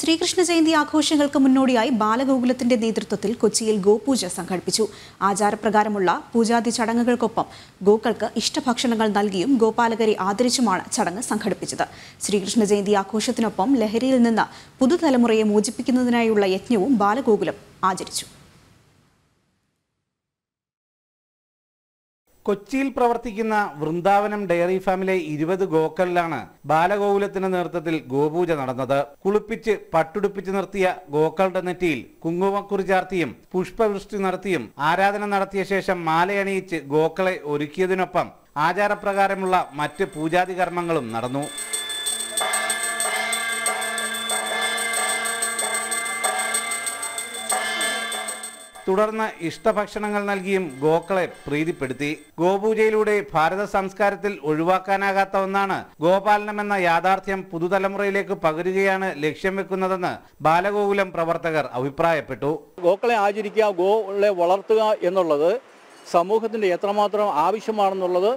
ശ്രീകൃഷ്ണ ജയന്തി ആഘോഷങ്ങൾക്ക് മുന്നോടിയായി ബാലഗോകുലത്തിന്റെ നേതൃത്വത്തിൽ കൊച്ചിയിൽ ഗോപൂജ സംഘടിപ്പിച്ചു ആചാരപ്രകാരമുള്ള പൂജാതി ചടങ്ങുകൾക്കൊപ്പം ഗോക്കൾക്ക് ഇഷ്ടഭക്ഷണങ്ങൾ നൽകിയും ഗോപാലകരെ ആദരിച്ചുമാണ് ചടങ്ങ് സംഘടിപ്പിച്ചത് ശ്രീകൃഷ്ണ ജയന്തി ആഘോഷത്തിനൊപ്പം ലഹരിയിൽ നിന്ന് പുതുതലമുറയെ മോചിപ്പിക്കുന്നതിനായുള്ള യജ്ഞവും ബാലഗോകുലം ആചരിച്ചു കൊച്ചിയിൽ പ്രവർത്തിക്കുന്ന വൃന്ദാവനം ഡയറി ഫാമിലെ ഇരുപത് ഗോക്കളിലാണ് ബാലഗോകുലത്തിന്റെ നേതൃത്വത്തിൽ ഗോപൂജ നടന്നത് കുളിപ്പിച്ച് പട്ടുടുപ്പിച്ച് നിർത്തിയ ഗോക്കളുടെ നെറ്റിയിൽ കുങ്കുമക്കുറി ചാർത്തിയും പുഷ്പവൃഷ്ടി നടത്തിയും ആരാധന നടത്തിയ ശേഷം മാലയണിയിച്ച് ഗോക്കളെ ഒരുക്കിയതിനൊപ്പം ആചാരപ്രകാരമുള്ള മറ്റ് പൂജാതികർമ്മങ്ങളും കർമ്മങ്ങളും നടന്നു തുടർന്ന് ഇഷ്ടഭക്ഷണങ്ങൾ നൽകിയും ഗോക്കളെ പ്രീതിപ്പെടുത്തി ഗോപൂജയിലൂടെ ഭാരത സംസ്കാരത്തിൽ ഒഴിവാക്കാനാകാത്ത ഒന്നാണ് ഗോപാലനമെന്ന യാഥാർത്ഥ്യം പുതുതലമുറയിലേക്ക് പകരുകയാണ് ലക്ഷ്യം വെക്കുന്നതെന്ന് ബാലഗോകുലം പ്രവർത്തകർ അഭിപ്രായപ്പെട്ടു ഗോക്കളെ ആചരിക്കുക ഗോളെ വളർത്തുക എന്നുള്ളത് സമൂഹത്തിന്റെ എത്രമാത്രം ആവശ്യമാണെന്നുള്ളത്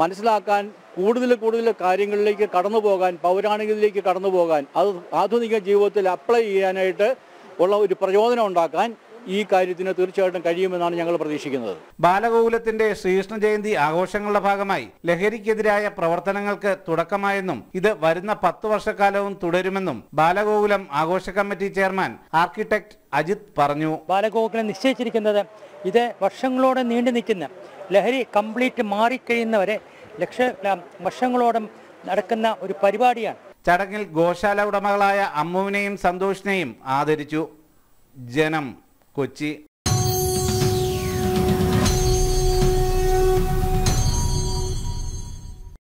മനസ്സിലാക്കാൻ കൂടുതൽ കൂടുതൽ കാര്യങ്ങളിലേക്ക് കടന്നു പോകാൻ പൗരാണികത്തിലേക്ക് കടന്നു പോകാൻ അത് ആധുനിക ജീവിതത്തിൽ അപ്ലൈ ചെയ്യാനായിട്ട് ഉള്ള ഒരു പ്രചോദനം ഉണ്ടാക്കാൻ ഈ കാര്യത്തിന് തീർച്ചയായിട്ടും കഴിയുമെന്നാണ് ഞങ്ങൾ പ്രതീക്ഷിക്കുന്നത് ബാലഗോകുലത്തിന്റെ ശ്രീകൃഷ്ണ ജയന്തി ആഘോഷങ്ങളുടെ ഭാഗമായി ലഹരിക്കെതിരായ പ്രവർത്തനങ്ങൾക്ക് തുടക്കമായെന്നും ഇത് വരുന്ന പത്ത് വർഷക്കാലവും തുടരുമെന്നും ബാലഗോകുലം ആഘോഷ കമ്മിറ്റി ചെയർമാൻ ആർക്കിടെക്ട് അജിത് പറഞ്ഞു ബാലഗോകുലം നിശ്ചയിച്ചിരിക്കുന്നത് ഇത് വർഷങ്ങളോടെ നീണ്ടു നിൽക്കുന്ന ലഹരി കംപ്ലീറ്റ് മാറിക്കഴിയുന്നവരെ ലക്ഷ വർഷങ്ങളോടും നടക്കുന്ന ഒരു പരിപാടിയാണ് ചടങ്ങിൽ ഗോശാല ഉടമകളായ അമ്മുവിനെയും സന്തോഷിനെയും ആദരിച്ചു ജനം കൊച്ചി